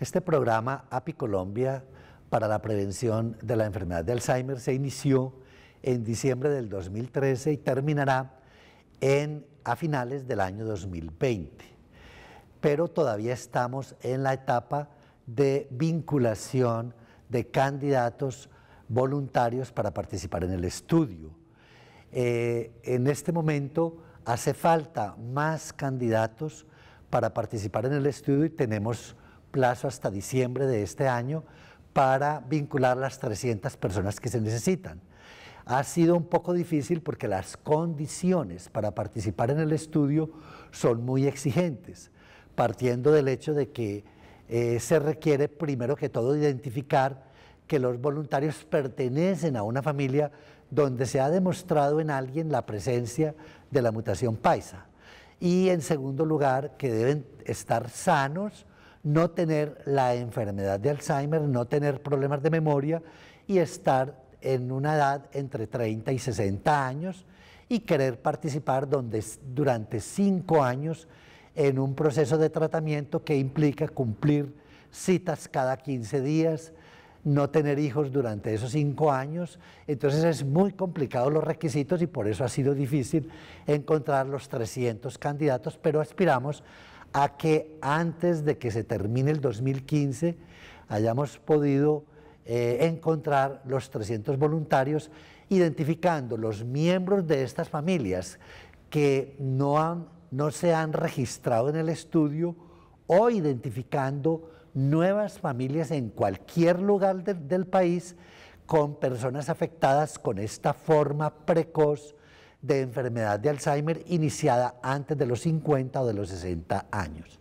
Este programa API Colombia para la prevención de la enfermedad de Alzheimer se inició en diciembre del 2013 y terminará a finales del año 2020. Pero todavía estamos en la etapa de vinculación de candidatos voluntarios para participar en el estudio. Eh, en este momento hace falta más candidatos para participar en el estudio y tenemos plazo hasta diciembre de este año para vincular las 300 personas que se necesitan. Ha sido un poco difícil porque las condiciones para participar en el estudio son muy exigentes, partiendo del hecho de que eh, se requiere primero que todo identificar que los voluntarios pertenecen a una familia donde se ha demostrado en alguien la presencia de la mutación paisa. Y en segundo lugar, que deben estar sanos, no tener la enfermedad de Alzheimer, no tener problemas de memoria y estar en una edad entre 30 y 60 años y querer participar donde, durante cinco años en un proceso de tratamiento que implica cumplir citas cada 15 días, no tener hijos durante esos cinco años. Entonces es muy complicado los requisitos y por eso ha sido difícil encontrar los 300 candidatos, pero aspiramos a que antes de que se termine el 2015 hayamos podido eh, encontrar los 300 voluntarios identificando los miembros de estas familias que no, no se han registrado en el estudio o identificando nuevas familias en cualquier lugar del país con personas afectadas con esta forma precoz de enfermedad de Alzheimer iniciada antes de los 50 o de los 60 años.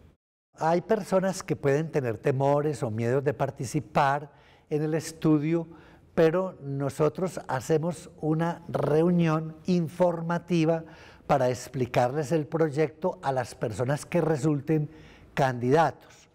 Hay personas que pueden tener temores o miedos de participar en el estudio, pero nosotros hacemos una reunión informativa para explicarles el proyecto a las personas que resulten candidatos.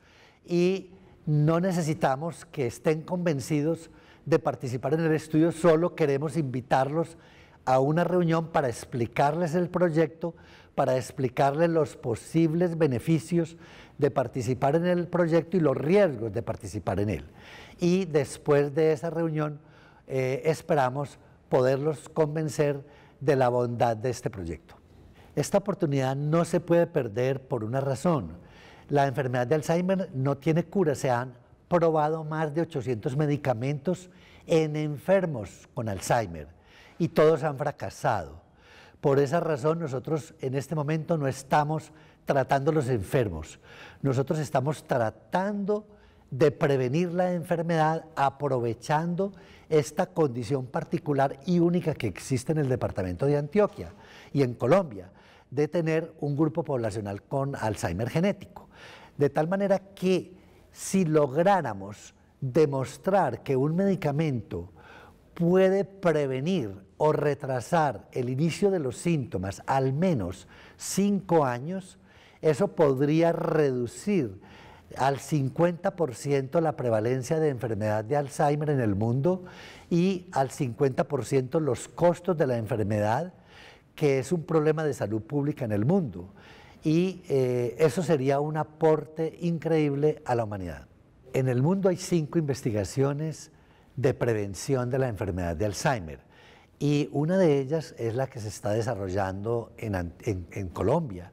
Y no necesitamos que estén convencidos de participar en el estudio, solo queremos invitarlos a una reunión para explicarles el proyecto, para explicarles los posibles beneficios de participar en el proyecto y los riesgos de participar en él. Y después de esa reunión eh, esperamos poderlos convencer de la bondad de este proyecto. Esta oportunidad no se puede perder por una razón. La enfermedad de Alzheimer no tiene cura, se han probado más de 800 medicamentos en enfermos con Alzheimer y todos han fracasado. Por esa razón nosotros en este momento no estamos tratando los enfermos, nosotros estamos tratando de prevenir la enfermedad aprovechando esta condición particular y única que existe en el departamento de Antioquia y en Colombia, de tener un grupo poblacional con Alzheimer genético. De tal manera que si lográramos demostrar que un medicamento puede prevenir o retrasar el inicio de los síntomas al menos cinco años, eso podría reducir al 50% la prevalencia de enfermedad de Alzheimer en el mundo y al 50% los costos de la enfermedad, que es un problema de salud pública en el mundo. Y eh, eso sería un aporte increíble a la humanidad. En el mundo hay cinco investigaciones de prevención de la enfermedad de Alzheimer. Y una de ellas es la que se está desarrollando en, Colombia.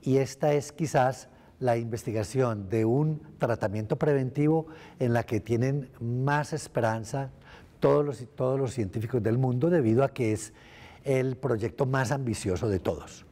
Y esta es quizás la investigación de un tratamiento preventivo en la que tienen más esperanza todos los, todos los científicos del mundo debido a que es el proyecto más ambicioso de todos.